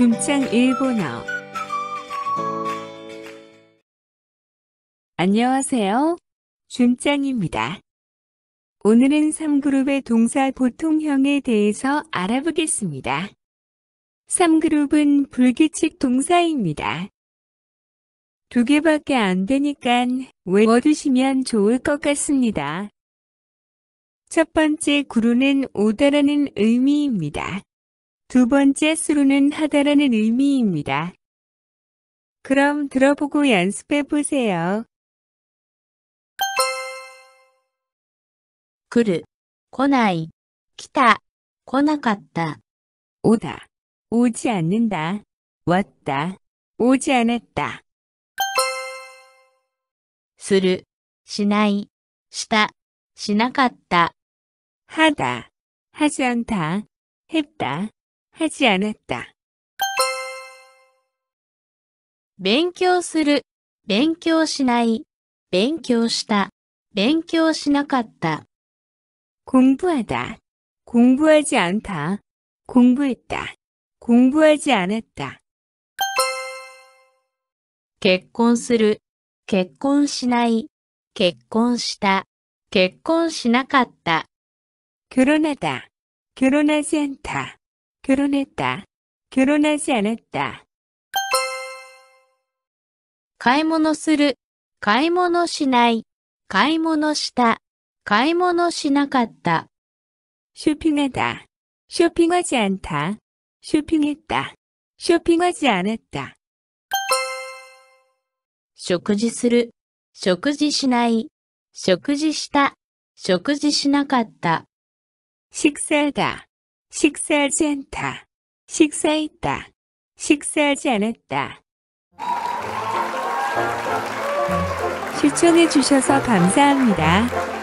중창 일본어 안녕하세요. 준짱입니다. 오늘은 3그룹의 동사 보통형에 대해서 알아보겠습니다. 3그룹은 불규칙 동사입니다. 두 개밖에 안 되니까 외워두시면 좋을 것 같습니다. 첫 번째 구루는 오다라는 의미입니다. 두 번째 수로는 하다라는 의미입니다. 그럼 들어보고 연습해 보세요. 그르, 来ない,来た,来なかった. 오다, 오지 않는다, 왔다, 오지 않았다. する,しない,した,しなかった. 하다, 하지 않다, 했다, 하지않았다勉強する、勉強しない、勉強した、勉強しなかった。공부하 다、 공부하지않 다、 공부했 다、 공부하지않았 다。 結婚する、結婚しない、結婚した、結婚しなかった。결혼하 다、 결혼하지않 다、 결혼했다결혼하지않았다買い物する、買い物しない、買い物した、買い物しなかった。쇼핑하다쇼핑하지않다쇼핑했다쇼핑하지않았다食事する、食事しない、食事した、食事しなかった。식사하다 식사하지 않다. 식사했다. 식사하지 않았다. 시청해 주셔서 감사합니다.